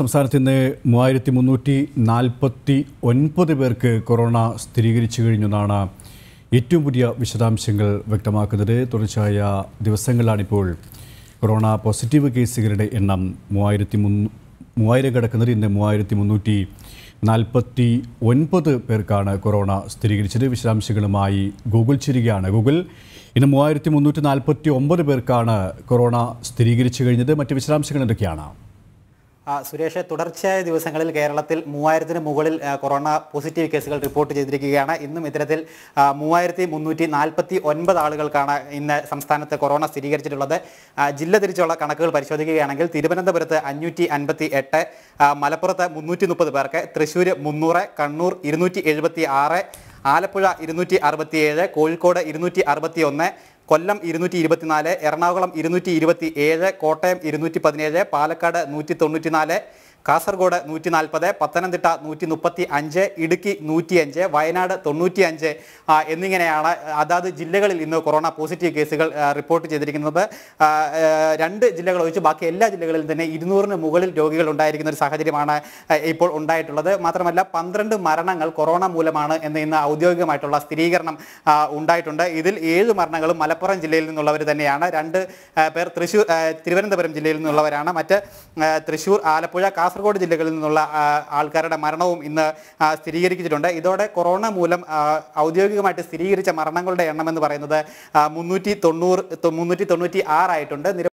സംസ്ഥാനത്ത് ഇന്ന് മൂവായിരത്തി മുന്നൂറ്റി നാൽപ്പത്തി ഒൻപത് പേർക്ക് കൊറോണ സ്ഥിരീകരിച്ചു കഴിഞ്ഞെന്നാണ് ഏറ്റവും പുതിയ വിശദാംശങ്ങൾ വ്യക്തമാക്കുന്നത് തുടർച്ചയായ ദിവസങ്ങളിലാണിപ്പോൾ കൊറോണ പോസിറ്റീവ് കേസുകളുടെ എണ്ണം മൂവായിരത്തി മൂവായിരം കിടക്കുന്നത് ഇന്ന് മൂവായിരത്തി മുന്നൂറ്റി നാൽപ്പത്തി ഒൻപത് പേർക്കാണ് കൊറോണ സ്ഥിരീകരിച്ചത് വിശദാംശങ്ങളുമായി ഗൂഗിൾ ചിരികയാണ് ഗൂഗിൾ ഇന്ന് മൂവായിരത്തി മുന്നൂറ്റി നാൽപ്പത്തി ഒമ്പത് പേർക്കാണ് കൊറോണ സ്ഥിരീകരിച്ചു കഴിഞ്ഞത് മറ്റ് വിശദാംശങ്ങൾ എന്തൊക്കെയാണ് സുരേഷ് തുടർച്ചയായ ദിവസങ്ങളിൽ കേരളത്തിൽ മൂവായിരത്തിന് മുകളിൽ കൊറോണ പോസിറ്റീവ് കേസുകൾ റിപ്പോർട്ട് ചെയ്തിരിക്കുകയാണ് ഇന്നും ഇത്തരത്തിൽ മൂവായിരത്തി മുന്നൂറ്റി നാൽപ്പത്തി ഒൻപത് ആളുകൾക്കാണ് ഇന്ന് സംസ്ഥാനത്ത് കൊറോണ സ്ഥിരീകരിച്ചിട്ടുള്ളത് ജില്ല തിരിച്ചുള്ള കണക്കുകൾ പരിശോധിക്കുകയാണെങ്കിൽ തിരുവനന്തപുരത്ത് അഞ്ഞൂറ്റി അൻപത്തി എട്ട് മലപ്പുറത്ത് മുന്നൂറ്റി മുപ്പത് പേർക്ക് തൃശ്ശൂർ മുന്നൂറ് കണ്ണൂർ ഇരുന്നൂറ്റി എഴുപത്തി ആറ് ആലപ്പുഴ ഇരുന്നൂറ്റി അറുപത്തിയേഴ് കോഴിക്കോട് ഇരുന്നൂറ്റി അറുപത്തി ഒന്ന് കൊല്ലം ഇരുന്നൂറ്റി ഇരുപത്തിനാല് എറണാകുളം ഇരുന്നൂറ്റി ഇരുപത്തി ഏഴ് കോട്ടയം ഇരുന്നൂറ്റി പതിനേഴ് പാലക്കാട് നൂറ്റി തൊണ്ണൂറ്റിനാല് കാസർഗോഡ് നൂറ്റി നാൽപ്പത് പത്തനംതിട്ട നൂറ്റി മുപ്പത്തി അഞ്ച് ഇടുക്കി നൂറ്റിയഞ്ച് വയനാട് അഞ്ച് എന്നിങ്ങനെയാണ് അതാത് ജില്ലകളിൽ ഇന്ന് കൊറോണ പോസിറ്റീവ് കേസുകൾ റിപ്പോർട്ട് ചെയ്തിരിക്കുന്നത് രണ്ട് ജില്ലകൾ ഒഴിച്ച് ബാക്കി എല്ലാ ജില്ലകളിലും തന്നെ ഇരുന്നൂറിന് മുകളിൽ രോഗികൾ ഉണ്ടായിരിക്കുന്ന ഒരു സാഹചര്യമാണ് ഇപ്പോൾ ഉണ്ടായിട്ടുള്ളത് മാത്രമല്ല പന്ത്രണ്ട് മരണങ്ങൾ കൊറോണ മൂലമാണ് എന്ന് ഇന്ന് ഔദ്യോഗികമായിട്ടുള്ള സ്ഥിരീകരണം ഉണ്ടായിട്ടുണ്ട് ഇതിൽ ഏഴ് മരണങ്ങളും മലപ്പുറം ജില്ലയിൽ നിന്നുള്ളവർ തന്നെയാണ് രണ്ട് പേർ തൃശൂർ തിരുവനന്തപുരം ജില്ലയിൽ നിന്നുള്ളവരാണ് മറ്റ് തൃശൂർ ആലപ്പുഴ കാസർഗോഡ് കാസർഗോഡ് ജില്ലകളിൽ നിന്നുള്ള ആൾക്കാരുടെ മരണവും ഇന്ന് സ്ഥിരീകരിച്ചിട്ടുണ്ട് ഇതോടെ കൊറോണ മൂലം ഔദ്യോഗികമായിട്ട് സ്ഥിരീകരിച്ച മരണങ്ങളുടെ എണ്ണം എന്ന് പറയുന്നത് മുന്നൂറ്റി തൊണ്ണൂറ് മുന്നൂറ്റി തൊണ്ണൂറ്റി ആറായിട്ടുണ്ട്